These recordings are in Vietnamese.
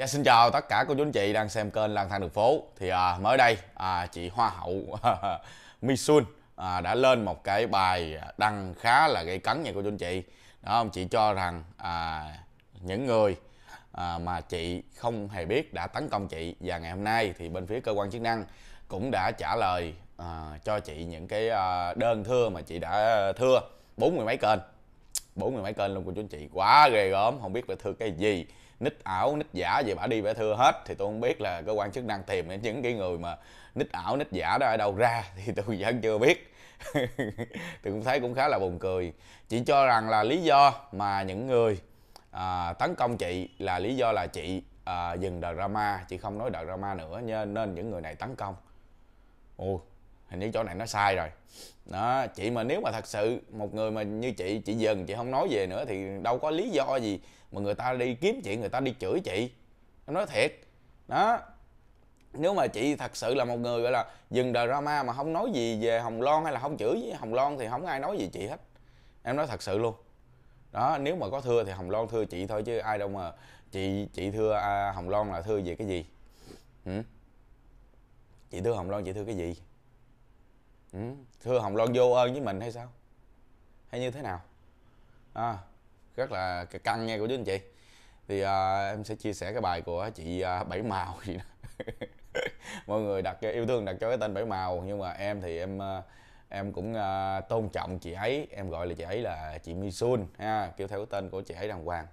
Dạ xin chào tất cả cô chú anh chị đang xem kênh lang thang đường phố thì à, mới đây à, chị Hoa hậu Misun à, đã lên một cái bài đăng khá là gây cấn nha cô chú anh chị đó không chị cho rằng à, những người à, mà chị không hề biết đã tấn công chị và ngày hôm nay thì bên phía cơ quan chức năng cũng đã trả lời à, cho chị những cái à, đơn thưa mà chị đã thưa bốn mươi mấy kênh bốn mươi mấy kênh luôn cô chú anh chị quá ghê gớm không biết là thưa cái gì nick ảo nick giả gì bả đi bả thưa hết thì tôi không biết là cơ quan chức năng tìm những cái người mà nick ảo nick giả đó ở đâu ra thì tôi vẫn chưa biết tôi cũng thấy cũng khá là buồn cười chị cho rằng là lý do mà những người à, tấn công chị là lý do là chị à, dừng drama chị không nói drama nữa nên, những người này tấn công ồ hình như chỗ này nó sai rồi đó chị mà nếu mà thật sự một người mà như chị chị dừng chị không nói về nữa thì đâu có lý do gì mà người ta đi kiếm chị người ta đi chửi chị em nói thiệt đó nếu mà chị thật sự là một người gọi là dừng đời drama mà không nói gì về hồng loan hay là không chửi với hồng loan thì không ai nói gì chị hết em nói thật sự luôn đó nếu mà có thưa thì hồng loan thưa chị thôi chứ ai đâu mà chị chị thưa à, hồng loan là thưa về cái gì ừ? chị thưa hồng loan chị thưa cái gì ừ? thưa hồng loan vô ơn với mình hay sao hay như thế nào à rất là căng nghe của chú anh chị thì à, em sẽ chia sẻ cái bài của chị à, bảy màu gì đó mọi người đặt yêu thương đặt cho cái tên bảy màu nhưng mà em thì em à, em cũng uh, tôn trọng chị ấy em gọi là chị ấy là chị Misun ha kêu theo cái tên của chị ấy đàng hoàng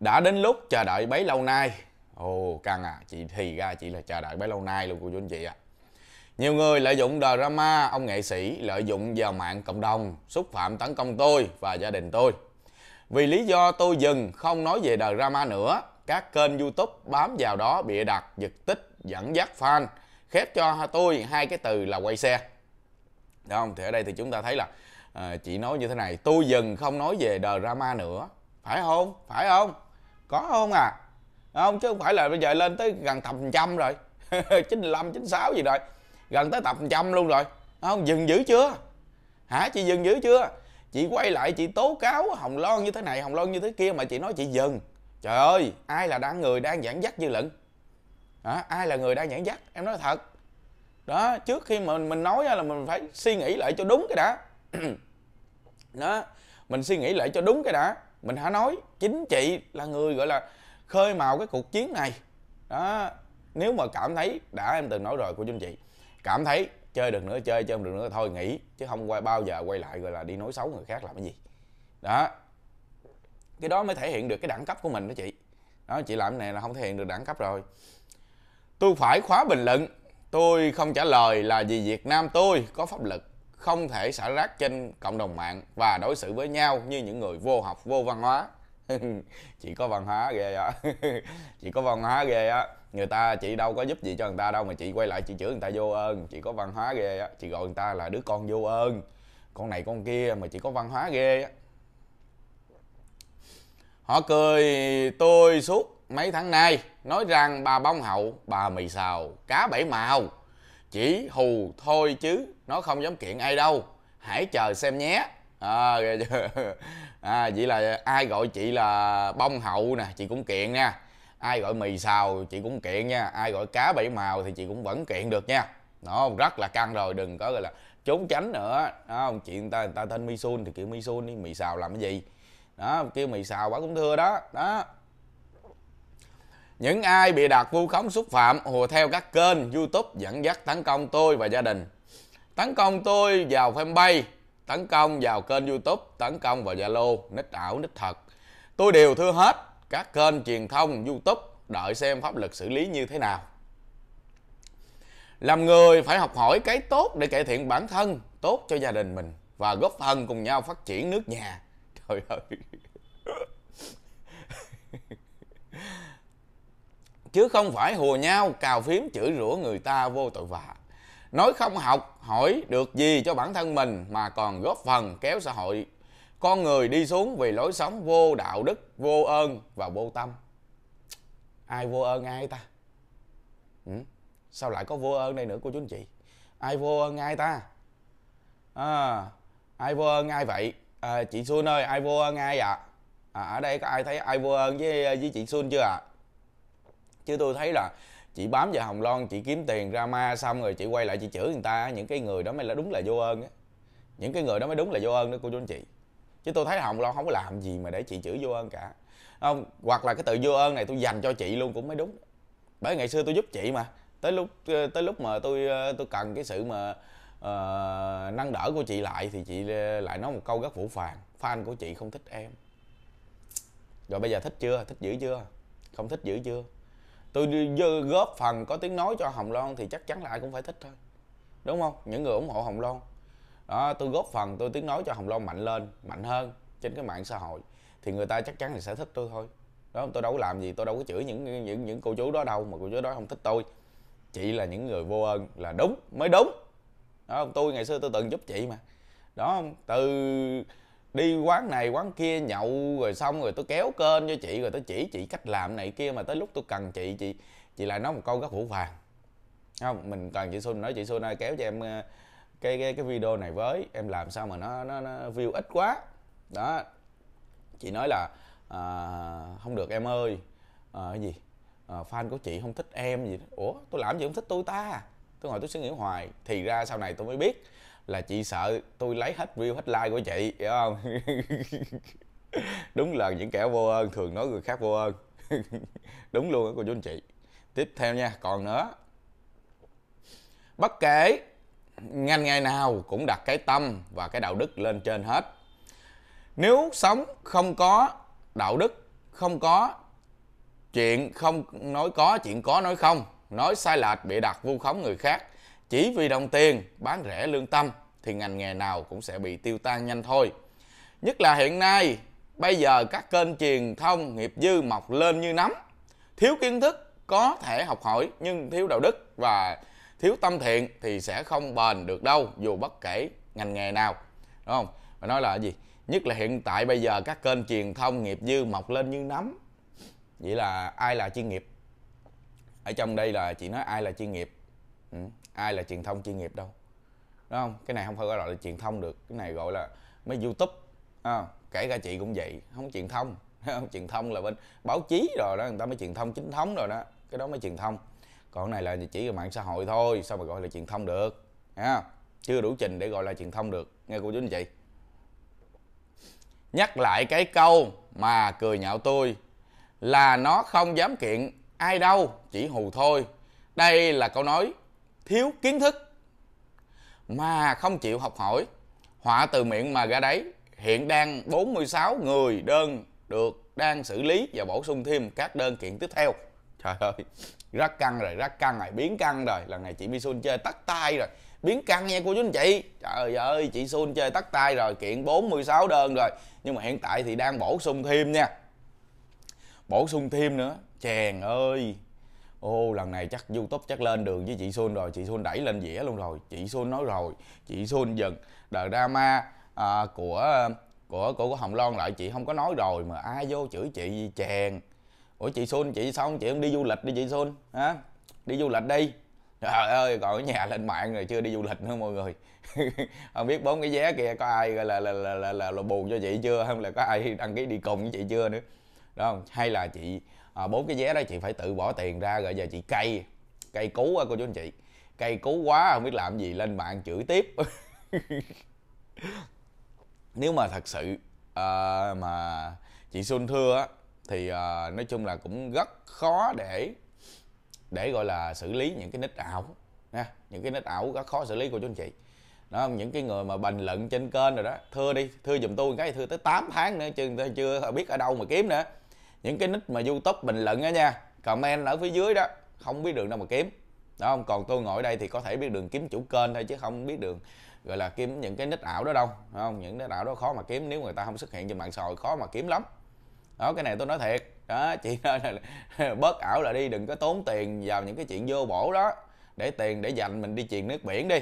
đã đến lúc chờ đợi bấy lâu nay ồ căng à chị thì ra chị là chờ đợi bấy lâu nay luôn của chú anh chị ạ à. Nhiều người lợi dụng drama ông nghệ sĩ lợi dụng vào mạng cộng đồng xúc phạm tấn công tôi và gia đình tôi. Vì lý do tôi dừng không nói về drama nữa, các kênh YouTube bám vào đó bịa đặt, giật tích, dẫn dắt fan, khép cho tôi hai cái từ là quay xe. Đúng không? Thì ở đây thì chúng ta thấy là à, chị nói như thế này, tôi dừng không nói về drama nữa. Phải không? Phải không? Có không à? Không chứ không phải là bây giờ lên tới gần tầm trăm rồi. 95, 96 gì rồi gần tới tập trăm luôn rồi không dừng dữ chưa hả chị dừng dữ chưa chị quay lại chị tố cáo hồng loan như thế này hồng loan như thế kia mà chị nói chị dừng trời ơi ai là đang người đang giảng dắt dư luận à, ai là người đang giảng dắt em nói thật đó trước khi mà mình nói là mình phải suy nghĩ lại cho đúng cái đã đó mình suy nghĩ lại cho đúng cái đã mình hả nói chính chị là người gọi là khơi mào cái cuộc chiến này đó nếu mà cảm thấy đã em từng nói rồi của chúng chị cảm thấy chơi được nữa chơi chơi không được nữa thôi nghỉ chứ không quay bao giờ quay lại gọi là đi nói xấu người khác làm cái gì đó cái đó mới thể hiện được cái đẳng cấp của mình đó chị đó chị làm cái này là không thể hiện được đẳng cấp rồi tôi phải khóa bình luận tôi không trả lời là vì việt nam tôi có pháp lực không thể xả rác trên cộng đồng mạng và đối xử với nhau như những người vô học vô văn hóa chị có văn hóa ghê á chị có văn hóa ghê á người ta chị đâu có giúp gì cho người ta đâu mà chị quay lại chị chửi người ta vô ơn chị có văn hóa ghê á chị gọi người ta là đứa con vô ơn con này con kia mà chị có văn hóa ghê á họ cười tôi suốt mấy tháng nay nói rằng bà bông hậu bà mì xào cá bảy màu chỉ hù thôi chứ nó không dám kiện ai đâu hãy chờ xem nhé à, à vậy là ai gọi chị là bông hậu nè chị cũng kiện nha ai gọi mì xào chị cũng kiện nha ai gọi cá bảy màu thì chị cũng vẫn kiện được nha Nó rất là căng rồi đừng có gọi là trốn tránh nữa đó không chị người ta người ta tên misun thì kiểu Sun đi mì xào làm cái gì đó kêu mì xào bà cũng thưa đó đó những ai bị đặt vu khống xúc phạm hùa theo các kênh youtube dẫn dắt tấn công tôi và gia đình tấn công tôi vào fanpage tấn công vào kênh youtube tấn công vào zalo nick ảo nick thật tôi đều thưa hết các kênh truyền thông youtube đợi xem pháp luật xử lý như thế nào làm người phải học hỏi cái tốt để cải thiện bản thân tốt cho gia đình mình và góp phần cùng nhau phát triển nước nhà trời ơi chứ không phải hùa nhau cào phím chửi rủa người ta vô tội vạ nói không học hỏi được gì cho bản thân mình mà còn góp phần kéo xã hội con người đi xuống vì lối sống vô đạo đức vô ơn và vô tâm ai vô ơn ai ta ừ? sao lại có vô ơn đây nữa cô chú anh chị ai vô ơn ai ta à, ai vô ơn ai vậy à, chị xuân ơi ai vô ơn ai ạ à? à, ở đây có ai thấy ai vô ơn với với chị xuân chưa ạ à? chứ tôi thấy là chị bám vào hồng loan chị kiếm tiền ra ma xong rồi chị quay lại chị chửi người ta những cái người đó mới là đúng là vô ơn á những cái người đó mới đúng là vô ơn đó cô chú anh chị chứ tôi thấy hồng loan không có làm gì mà để chị chữ vô ơn cả không hoặc là cái từ vô ơn này tôi dành cho chị luôn cũng mới đúng bởi ngày xưa tôi giúp chị mà tới lúc ờ, tới lúc mà tôi ờ, tôi cần cái sự mà uh, nâng đỡ của chị lại thì chị lại nói một câu rất phủ phàng fan của chị không thích em rồi bây giờ thích chưa thích dữ chưa không thích dữ chưa tôi góp phần có tiếng nói cho hồng loan thì chắc chắn là ai cũng phải thích thôi đúng không những người ủng hộ hồng loan đó tôi góp phần tôi tiếng nói cho hồng long mạnh lên mạnh hơn trên cái mạng xã hội thì người ta chắc chắn là sẽ thích tôi thôi đó tôi đâu có làm gì tôi đâu có chửi những những những cô chú đó đâu mà cô chú đó không thích tôi chị là những người vô ơn là đúng mới đúng đó tôi ngày xưa tôi từng giúp chị mà đó từ đi quán này quán kia nhậu rồi xong rồi tôi kéo kênh cho chị rồi tôi chỉ chị cách làm này kia mà tới lúc tôi cần chị chị chị lại nói một câu rất hữu vàng không mình cần chị xuân nói chị xuân ơi kéo cho em ờ, cái cái cái video này với em làm sao mà nó nó, nó view ít quá đó chị nói là à, không được em ơi à, cái gì à, fan của chị không thích em gì đó. ủa tôi làm gì không thích tôi ta tôi ngồi tôi suy nghĩ hoài thì ra sau này tôi mới biết là chị sợ tôi lấy hết view hết like của chị hiểu không đúng là những kẻ vô ơn thường nói người khác vô ơn đúng luôn đó cô chú anh chị tiếp theo nha còn nữa bất kể ngành nghề nào cũng đặt cái tâm và cái đạo đức lên trên hết nếu sống không có đạo đức không có chuyện không nói có chuyện có nói không nói sai lệch bị đặt vu khống người khác chỉ vì đồng tiền bán rẻ lương tâm thì ngành nghề nào cũng sẽ bị tiêu tan nhanh thôi nhất là hiện nay bây giờ các kênh truyền thông nghiệp dư mọc lên như nấm thiếu kiến thức có thể học hỏi nhưng thiếu đạo đức và thiếu tâm thiện thì sẽ không bền được đâu dù bất kể ngành nghề nào đúng không phải nói là gì nhất là hiện tại bây giờ các kênh truyền thông nghiệp dư mọc lên như nấm vậy là ai là chuyên nghiệp ở trong đây là chị nói ai là chuyên nghiệp ừ. ai là truyền thông chuyên nghiệp đâu đúng không cái này không phải gọi là truyền thông được cái này gọi là mấy youtube à, kể cả chị cũng vậy không truyền thông không truyền thông là bên báo chí rồi đó người ta mới truyền thông chính thống rồi đó cái đó mới truyền thông còn này là chỉ là mạng xã hội thôi sao mà gọi là truyền thông được nha chưa đủ trình để gọi là truyền thông được nghe cô chú anh chị nhắc lại cái câu mà cười nhạo tôi là nó không dám kiện ai đâu chỉ hù thôi đây là câu nói thiếu kiến thức mà không chịu học hỏi họa từ miệng mà ra đấy hiện đang 46 người đơn được đang xử lý và bổ sung thêm các đơn kiện tiếp theo trời ơi rất căng rồi rất căng rồi biến căng rồi lần này chị Mi Sun chơi tắt tay rồi biến căng nha cô chú anh chị trời ơi chị Sun chơi tắt tay rồi kiện 46 đơn rồi nhưng mà hiện tại thì đang bổ sung thêm nha bổ sung thêm nữa chèn ơi ô lần này chắc youtube chắc lên đường với chị Sun rồi chị Sun đẩy lên dĩa luôn rồi chị Sun nói rồi chị Sun dần đờ drama à, của của cô của hồng loan lại chị không có nói rồi mà ai vô chửi chị gì chèn ủa chị xuân chị sao không chị không đi du lịch đi chị xuân hả đi du lịch đi trời ơi còn ở nhà lên mạng rồi chưa đi du lịch nữa mọi người không biết bốn cái vé kia có ai là là là là, là, là, là buồn cho chị chưa không là có ai đăng ký đi cùng với chị chưa nữa đúng không hay là chị à, bốn à, cái vé đó chị phải tự bỏ tiền ra rồi giờ chị cay cay cú á cô chú anh chị cay cú quá không biết làm gì lên mạng chửi tiếp nếu mà thật sự à, mà chị xuân thưa á thì uh, nói chung là cũng rất khó để để gọi là xử lý những cái nick ảo nha những cái nick ảo rất khó xử lý của chú anh chị đó những cái người mà bình luận trên kênh rồi đó thưa đi thưa giùm tôi cái thưa tới 8 tháng nữa chứ chưa biết ở đâu mà kiếm nữa những cái nick mà youtube bình luận á nha comment ở phía dưới đó không biết đường đâu mà kiếm đó không còn tôi ngồi đây thì có thể biết đường kiếm chủ kênh thôi chứ không biết đường gọi là kiếm những cái nick ảo đó đâu không những cái ảo đó khó mà kiếm nếu người ta không xuất hiện trên mạng xã hội khó mà kiếm lắm đó cái này tôi nói thiệt đó chị nói là bớt ảo là đi đừng có tốn tiền vào những cái chuyện vô bổ đó để tiền để dành mình đi chuyền nước biển đi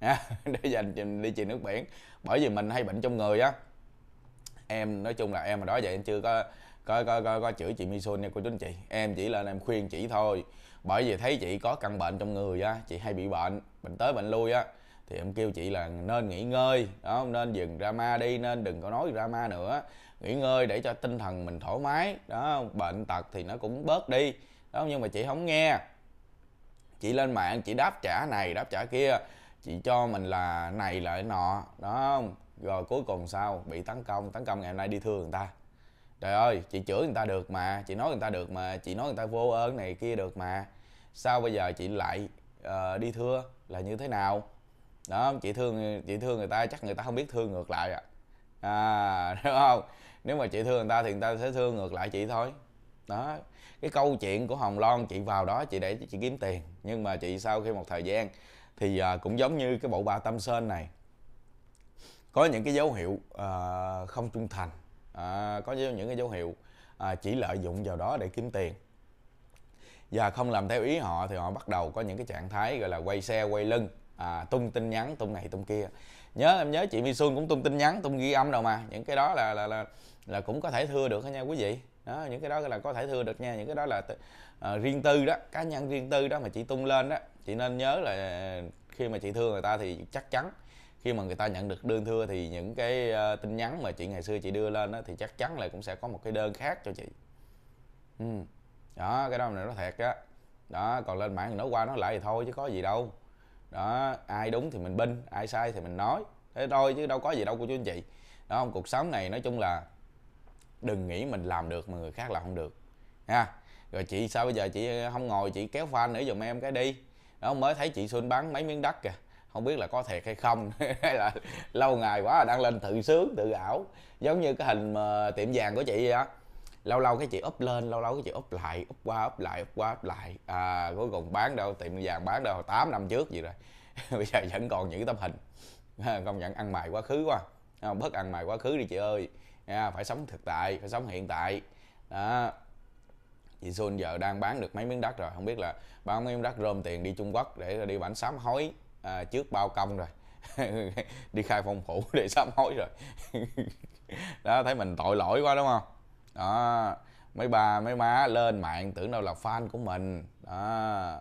để dành đi chuyền nước biển bởi vì mình hay bệnh trong người á em nói chung là em mà đó vậy em chưa có có có có, có chửi chị Misun nha cô chú anh chị em chỉ là em khuyên chị thôi bởi vì thấy chị có căn bệnh trong người á chị hay bị bệnh bệnh tới bệnh lui á thì em kêu chị là nên nghỉ ngơi đó nên dừng drama đi nên đừng có nói drama nữa nghỉ ngơi để cho tinh thần mình thoải mái đó bệnh tật thì nó cũng bớt đi đó nhưng mà chị không nghe chị lên mạng chị đáp trả này đáp trả kia chị cho mình là này lại nọ đó rồi cuối cùng sao bị tấn công tấn công ngày hôm nay đi thương người ta trời ơi chị chửi người ta được mà chị nói người ta được mà chị nói người ta vô ơn này kia được mà sao bây giờ chị lại uh, đi thưa là như thế nào đó chị thương chị thương người ta chắc người ta không biết thương ngược lại à, à đúng không nếu mà chị thương người ta thì người ta sẽ thương ngược lại chị thôi đó cái câu chuyện của hồng loan chị vào đó chị để chị kiếm tiền nhưng mà chị sau khi một thời gian thì à, cũng giống như cái bộ ba tâm sơn này có những cái dấu hiệu uh, không trung thành uh, có những cái dấu hiệu uh, chỉ lợi dụng vào đó để kiếm tiền và không làm theo ý họ thì họ bắt đầu có những cái trạng thái gọi là quay xe quay lưng à, tung tin nhắn tung này tung kia nhớ em nhớ chị mi xuân cũng tung tin nhắn tung ghi âm đâu mà những cái đó là là là là cũng có thể thưa được nha quý vị đó những cái đó là có thể thưa được nha những cái đó là uh, riêng tư đó cá nhân riêng tư đó mà chị tung lên đó chị nên nhớ là ờ, khi mà chị thưa người ta thì chắc chắn khi mà người ta nhận được đơn thưa thì những cái uh, tin nhắn mà chị ngày xưa chị đưa lên đó thì chắc chắn là cũng sẽ có một cái đơn khác cho chị ừ. đó cái đó mình nó thiệt á đó. đó còn lên mạng nó qua nó lại thì thôi chứ có gì đâu đó ai đúng thì mình binh ai sai thì mình nói thế thôi chứ đâu có gì đâu cô chú anh chị đó không cuộc sống này nói chung là đừng nghĩ mình làm được mà người khác là không được ha rồi chị sao bây giờ chị không ngồi chị kéo fan nữa giùm em cái đi đó mới thấy chị xuân bán mấy miếng đất kìa không biết là có thiệt hay không hay là lâu ngày quá là đang lên tự sướng tự ảo giống như cái hình mà tiệm vàng của chị vậy đó lâu lâu cái chị úp lên lâu lâu cái chị úp lại úp qua úp lại úp qua úp lại à cuối cùng bán đâu tiệm vàng bán đâu 8 năm trước gì rồi bây giờ vẫn còn những tấm hình à, công nhận ăn mày quá khứ quá không à, bớt ăn mày quá khứ đi chị ơi à, phải sống thực tại phải sống hiện tại đó chị Xuân giờ đang bán được mấy miếng đất rồi không biết là bao miếng đất rơm tiền đi Trung Quốc để đi bản sám hối à, trước bao công rồi đi khai phong phủ để sám hối rồi đó thấy mình tội lỗi quá đúng không đó mấy bà mấy má lên mạng tưởng đâu là fan của mình đó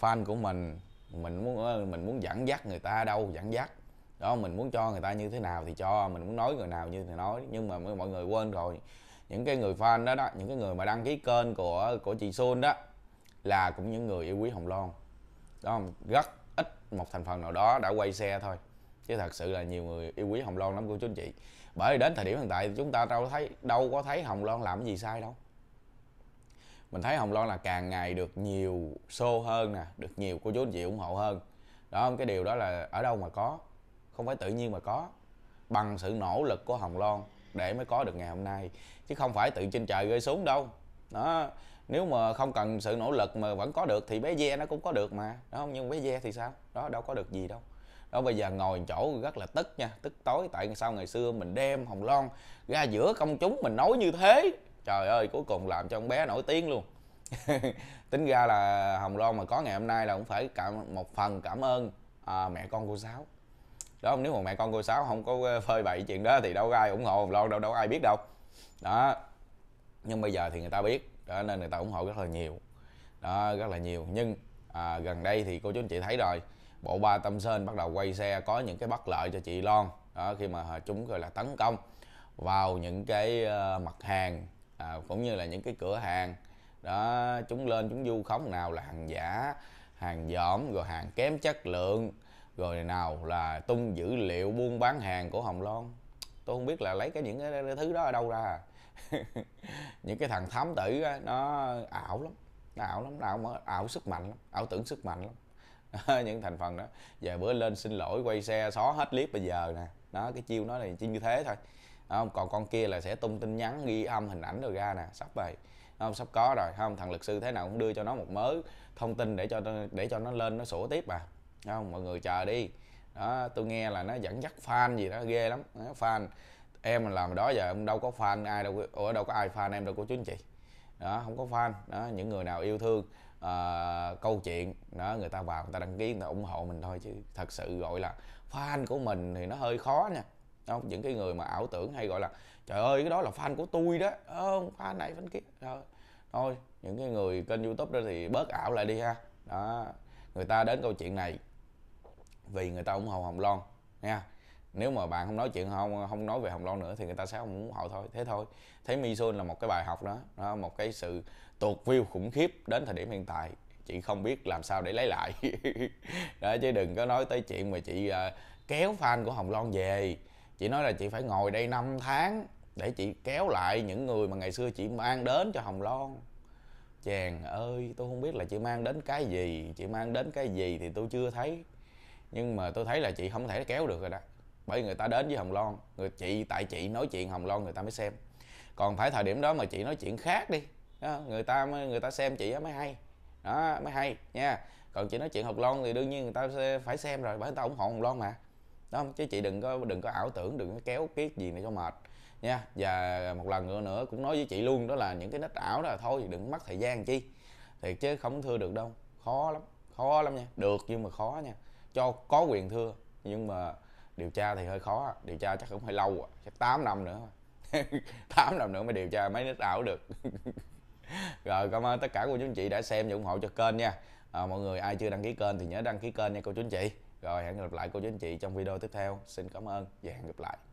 fan của mình mình muốn ờ, mình muốn dẫn dắt người ta đâu dẫn dắt đó mình muốn cho người ta như thế nào thì cho mình muốn nói người nào như thì nói nhưng mà mọi người quên rồi những cái người fan đó đó những cái người mà đăng ký kênh của của chị Xuân đó là cũng những người yêu quý Hồng Loan đó rất ít một thành phần nào đó đã quay xe thôi chứ thật sự là nhiều người yêu quý hồng loan lắm cô chú anh chị bởi vì đến thời điểm hiện tại chúng ta đâu thấy đâu có thấy hồng loan làm cái gì sai đâu mình thấy hồng loan là càng ngày được nhiều show hơn nè được nhiều cô chú anh chị ủng hộ hơn đó không cái điều đó là ở đâu mà có không phải tự nhiên mà có bằng sự nỗ lực của hồng loan để mới có được ngày hôm nay chứ không phải tự trên trời rơi xuống đâu đó nếu mà không cần sự nỗ lực mà vẫn có được thì bé ve nó cũng có được mà đó không nhưng bé ve thì sao đó đâu có được gì đâu đó bây giờ ngồi chỗ rất là tức nha tức tối tại sao ngày xưa mình đem hồng loan ra giữa công chúng mình nói như thế trời ơi cuối cùng làm cho con bé nổi tiếng luôn tính ra là hồng loan mà có ngày hôm nay là cũng phải cảm một phần cảm ơn à, mẹ con cô sáu đó nếu mà mẹ con cô sáu không có ờ, phơi bày chuyện đó thì đâu có ai ủng hộ hồng loan đâu đâu ai biết đâu đó nhưng bây giờ thì người ta biết đó nên người ta ủng hộ rất là nhiều đó rất là nhiều nhưng à, gần đây thì cô chú anh chị thấy rồi bộ ba tâm sơn bắt đầu quay xe có những cái bất lợi cho chị loan đó, khi mà chúng gọi là tấn công vào những cái ờ, mặt hàng à, cũng như là những cái cửa hàng đó chúng lên chúng du khống nào là hàng giả hàng dỏm rồi hàng kém chất lượng rồi nào là tung dữ liệu buôn bán hàng của hồng loan tôi không biết là lấy cái những cái, cái thứ đó ở đâu ra những cái thằng thám tử đó, nó ảo lắm nó ảo lắm nó ảo, ảo sức mạnh lắm ảo tưởng sức mạnh lắm những thành phần đó về bữa lên xin lỗi quay xe xóa hết clip bây giờ nè đó cái chiêu nó là chỉ như thế thôi không còn con kia là sẽ tung tin nhắn ghi âm hình ảnh rồi ra nè sắp rồi không sắp có rồi không thằng luật sư thế nào cũng đưa cho nó một mớ thông tin để cho để cho nó lên nó sổ tiếp mà không mọi người chờ đi đó tôi nghe là nó dẫn dắt fan gì đó ghê lắm đó, fan em làm đó giờ em đâu có fan ai đâu ủa đâu có ai fan em đâu cô chú anh chị đó không có fan đó những người nào yêu thương uh, câu chuyện đó người ta vào người ta đăng ký người ta ủng hộ mình thôi chứ thật sự gọi là fan của mình thì nó hơi khó nha không những cái người mà ảo tưởng hay gọi là trời ơi cái đó là fan của tôi đó ờ, không fan này fan kia rồi thôi những cái người kênh youtube đó thì bớt ảo lại đi ha đó người ta đến câu chuyện này vì người ta ủng hộ hồng loan nha nếu mà bạn không nói chuyện không không nói về hồng loan nữa thì người ta sẽ không muốn hộ thôi thế thôi thấy mi misun là một cái bài học đó, đó một cái sự tuột view khủng khiếp đến thời điểm hiện tại chị không biết làm sao để lấy lại đó chứ đừng có nói tới chuyện mà chị uh, kéo fan của hồng loan về chị nói là chị phải ngồi đây 5 tháng để chị kéo lại những người mà ngày xưa chị mang đến cho hồng loan chàng ơi tôi không biết là chị mang đến cái gì chị mang đến cái gì thì tôi chưa thấy nhưng mà tôi thấy là chị không thể kéo được rồi đó bởi người ta đến với hồng loan người chị tại chị nói chuyện hồng loan người ta mới xem còn phải thời điểm đó mà chị nói chuyện khác đi đó, người ta mới người ta xem chị mới hay đó mới hay nha còn chị nói chuyện hồng loan thì đương nhiên người ta phải xem rồi bởi người ta ủng hộ hồng loan mà đó chứ chị đừng có đừng có ảo tưởng đừng có kéo cái gì này cho mệt nha và một lần nữa nữa cũng nói với chị luôn đó là những cái nít ảo đó là thôi đừng mất thời gian chi thiệt chứ không thưa được đâu khó lắm khó lắm nha được nhưng mà khó nha cho có quyền thưa nhưng mà điều tra thì hơi khó điều tra chắc cũng hơi lâu à, chắc 8 năm nữa 8 năm nữa mới điều tra mấy nít ảo được rồi cảm ơn tất cả cô chú anh chị đã xem và ủng hộ cho kênh nha à, mọi người ai chưa đăng ký kênh thì nhớ đăng ký kênh nha cô chú anh chị rồi hẹn gặp lại cô chú anh chị trong video tiếp theo xin cảm ơn và hẹn gặp lại